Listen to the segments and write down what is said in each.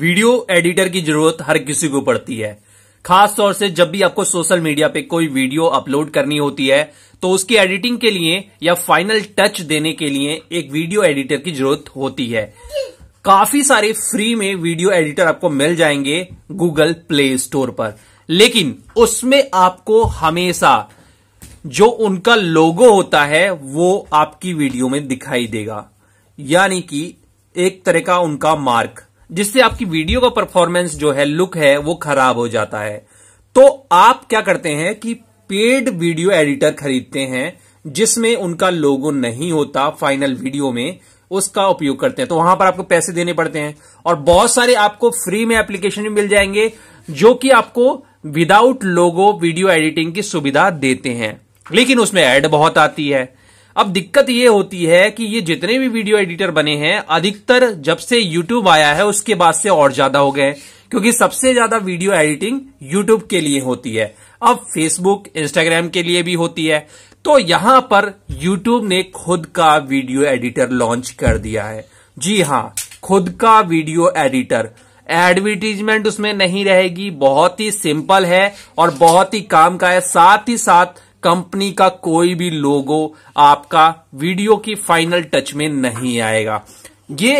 video editor की जरूरत हर किसी को पड़ती है खास तौर से जब भी आपको सोशल मीडिया पे कोई वीडियो अपलोड करनी होती है तो उसकी एडिटिंग के लिए या फाइनल टच देने के लिए एक वीडियो एडिटर की जरूरत होती है काफी सारे फ्री में वीडियो एडिटर आपको मिल जाएंगे गूगल प्ले स्टोर पर लेकिन उसमें आपको हमेशा जो उनका लोगो होता है वो आपकी वीडियो में दिखाई देगा यानी कि एक तरह का उनका मार्क जिससे आपकी वीडियो का परफॉर्मेंस जो है लुक है वो खराब हो जाता है तो आप क्या करते हैं कि पेड वीडियो एडिटर खरीदते हैं जिसमें उनका लोगो नहीं होता फाइनल वीडियो में उसका उपयोग करते हैं तो वहां पर आपको पैसे देने पड़ते हैं और बहुत सारे आपको फ्री में एप्लीकेशन भी मिल जाएंगे जो कि आपको विदाउट लोगो वीडियो एडिटिंग की सुविधा देते हैं लेकिन उसमें एड बहुत आती है अब दिक्कत ये होती है कि ये जितने भी वीडियो एडिटर बने हैं अधिकतर जब से यूट्यूब आया है उसके बाद से और ज्यादा हो गए क्योंकि सबसे ज्यादा वीडियो एडिटिंग यूट्यूब के लिए होती है अब फेसबुक इंस्टाग्राम के लिए भी होती है तो यहां पर यूट्यूब ने खुद का वीडियो एडिटर लॉन्च कर दिया है जी हां खुद का वीडियो एडिटर एडवर्टीजमेंट उसमें नहीं रहेगी बहुत ही सिंपल है और बहुत ही काम का है साथ ही साथ कंपनी का कोई भी लोगो आपका वीडियो की फाइनल टच में नहीं आएगा ये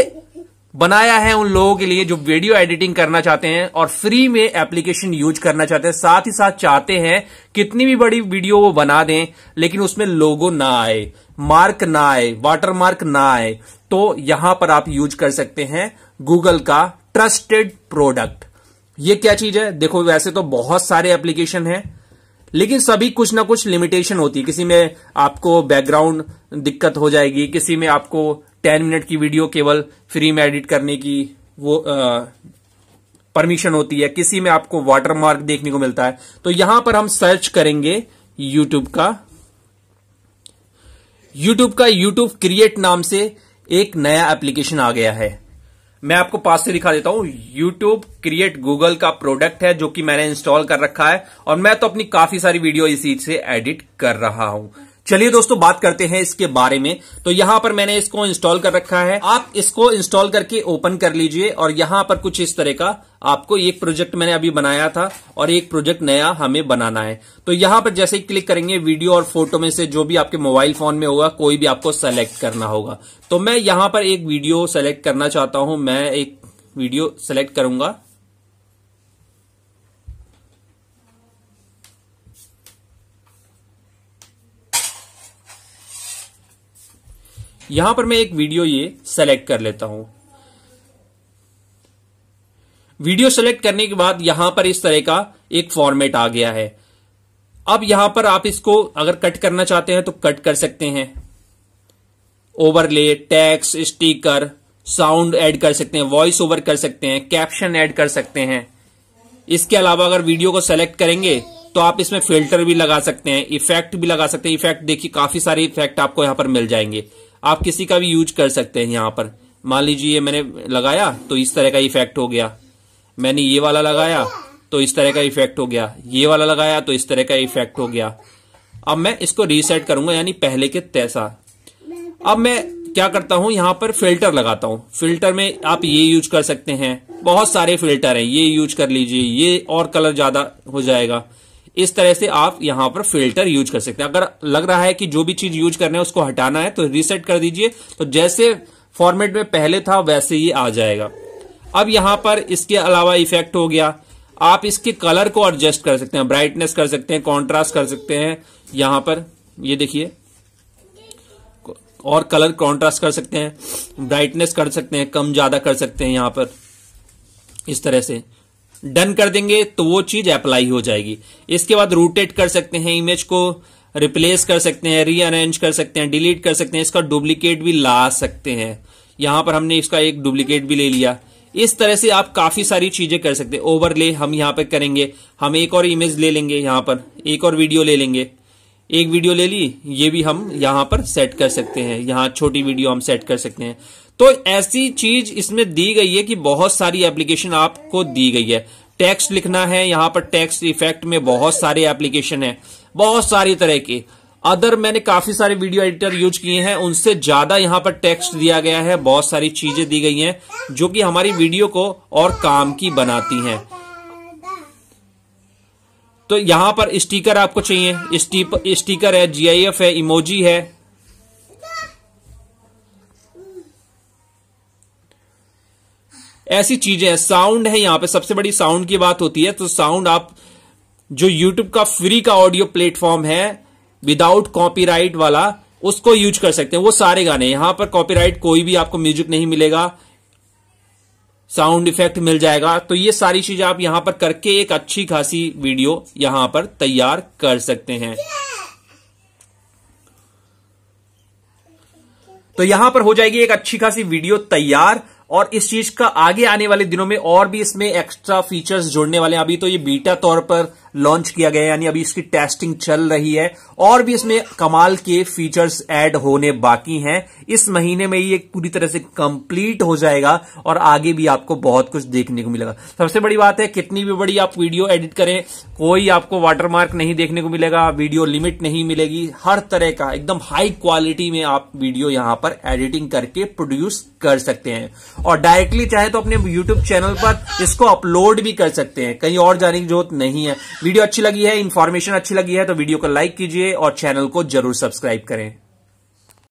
बनाया है उन लोगों के लिए जो वीडियो एडिटिंग करना चाहते हैं और फ्री में एप्लीकेशन यूज करना चाहते हैं साथ ही साथ चाहते हैं कितनी भी बड़ी वीडियो वो बना दें लेकिन उसमें लोगो ना आए मार्क ना आए वाटर मार्क ना आए तो यहां पर आप यूज कर सकते हैं गूगल का ट्रस्टेड प्रोडक्ट ये क्या चीज है देखो वैसे तो बहुत सारे एप्लीकेशन है लेकिन सभी कुछ ना कुछ लिमिटेशन होती है किसी में आपको बैकग्राउंड दिक्कत हो जाएगी किसी में आपको टेन मिनट की वीडियो केवल फ्री में एडिट करने की वो परमिशन होती है किसी में आपको वाटरमार्क देखने को मिलता है तो यहां पर हम सर्च करेंगे यूट्यूब का यूट्यूब का यूट्यूब क्रिएट नाम से एक नया एप्लीकेशन आ गया है मैं आपको पास से दिखा देता हूं YouTube क्रिएट गूगल का प्रोडक्ट है जो कि मैंने इंस्टॉल कर रखा है और मैं तो अपनी काफी सारी वीडियो इसी से एडिट कर रहा हूं चलिए दोस्तों बात करते हैं इसके बारे में तो यहां पर मैंने इसको इंस्टॉल कर रखा है आप इसको इंस्टॉल करके ओपन कर लीजिए और यहां पर कुछ इस तरह का आपको एक प्रोजेक्ट मैंने अभी बनाया था और एक प्रोजेक्ट नया हमें बनाना है तो यहां पर जैसे ही क्लिक करेंगे वीडियो और फोटो में से जो भी आपके मोबाइल फोन में होगा कोई भी आपको सेलेक्ट करना होगा तो मैं यहां पर एक वीडियो सेलेक्ट करना चाहता हूं मैं एक वीडियो सेलेक्ट करूंगा यहां पर मैं एक वीडियो ये सेलेक्ट कर लेता हूं वीडियो सेलेक्ट करने के बाद यहां पर इस तरह का एक फॉर्मेट आ गया है अब यहां पर आप इसको अगर कट करना चाहते हैं तो कट कर सकते हैं overlay text sticker sound add कर सकते हैं वॉइस ओवर कर सकते हैं कैप्शन ऐड कर सकते हैं इसके अलावा अगर वीडियो को सेलेक्ट करेंगे तो आप इसमें फिल्टर भी लगा सकते हैं इफेक्ट भी लगा सकते हैं इफेक्ट देखिए काफी सारे इफेक्ट आपको यहां पर मिल जाएंगे आप किसी का भी यूज कर सकते हैं यहां पर मान लीजिए मैंने लगाया तो इस तरह का इफेक्ट हो गया मैंने ये वाला लगाया तो इस तरह का इफेक्ट हो गया ये वाला लगाया तो इस तरह का इफेक्ट हो गया अब मैं इसको रीसेट करूंगा यानी पहले के तैसा अब मैं क्या करता हूं यहां पर फिल्टर लगाता हूं फिल्टर में आप ये यूज कर सकते हैं बहुत सारे फिल्टर हैं ये यूज कर लीजिए ये और कलर ज्यादा हो जाएगा इस तरह से आप यहां पर फिल्टर यूज कर सकते हैं अगर लग रहा है कि जो भी चीज यूज करना है उसको हटाना है तो रिसेट कर दीजिए तो जैसे फॉर्मेट में पहले था वैसे ही आ जाएगा अब यहां पर इसके अलावा इफेक्ट हो गया आप इसके कलर को एडजस्ट कर सकते हैं ब्राइटनेस कर सकते हैं कॉन्ट्रास्ट कर सकते हैं यहां पर ये देखिए और कलर कॉन्ट्रास्ट कर सकते हैं ब्राइटनेस कर सकते हैं कम ज्यादा कर सकते हैं यहां पर इस तरह से डन कर देंगे तो वो चीज अप्लाई हो जाएगी इसके बाद रोटेट कर सकते हैं इमेज को रिप्लेस कर सकते हैं रीअरेंज कर सकते हैं डिलीट कर सकते हैं इसका डुप्लीकेट भी ला सकते हैं यहां पर हमने इसका एक डुप्लीकेट भी ले लिया इस तरह से आप काफी सारी चीजें कर सकते हैं ओवरले हम यहां पर करेंगे हम एक और इमेज ले लेंगे यहां पर एक और वीडियो ले लेंगे एक वीडियो ले ली ये भी हम यहां पर सेट कर सकते हैं यहां छोटी वीडियो हम सेट कर सकते हैं तो ऐसी चीज इसमें दी गई है कि बहुत सारी एप्लीकेशन आपको दी गई है टेक्स्ट लिखना है यहां पर टेक्स्ट इफेक्ट में बहुत सारे एप्लीकेशन है बहुत सारी तरह के अदर मैंने काफी सारे वीडियो एडिटर यूज किए हैं उनसे ज्यादा यहां पर टेक्स्ट दिया गया है बहुत सारी चीजें दी गई हैं जो कि हमारी वीडियो को और काम की बनाती हैं तो यहां पर स्टीकर आपको चाहिए स्टीकर है जीआईएफ है इमोजी है ऐसी चीजें हैं साउंड है यहां पे सबसे बड़ी साउंड की बात होती है तो साउंड आप जो यूट्यूब का फ्री का ऑडियो प्लेटफॉर्म है विदाउट कॉपीराइट वाला उसको यूज कर सकते हैं वो सारे गाने यहां पर कॉपीराइट कोई भी आपको म्यूजिक नहीं मिलेगा साउंड इफेक्ट मिल जाएगा तो ये सारी चीजें आप यहां पर करके एक अच्छी खासी वीडियो यहां पर तैयार कर सकते हैं तो यहां पर हो जाएगी एक अच्छी खासी वीडियो तैयार और इस चीज का आगे आने वाले दिनों में और भी इसमें एक्स्ट्रा फीचर्स जोड़ने वाले हैं अभी तो ये बीटा तौर पर लॉन्च किया गया है यानी अभी इसकी टेस्टिंग चल रही है और भी इसमें कमाल के फीचर्स ऐड होने बाकी हैं इस महीने में ये पूरी तरह से कंप्लीट हो जाएगा और आगे भी आपको बहुत कुछ देखने को मिलेगा सबसे बड़ी बात है कितनी भी बड़ी आप वीडियो एडिट करें कोई आपको वाटरमार्क नहीं देखने को मिलेगा वीडियो लिमिट नहीं मिलेगी हर तरह का एकदम हाई क्वालिटी में आप वीडियो यहां पर एडिटिंग करके प्रोड्यूस कर सकते हैं और डायरेक्टली चाहे तो अपने यूट्यूब चैनल पर इसको अपलोड भी कर सकते हैं कहीं और जाने की जरूरत नहीं है वीडियो अच्छी लगी है इन्फॉर्मेशन अच्छी लगी है तो वीडियो को लाइक कीजिए और चैनल को जरूर सब्सक्राइब करें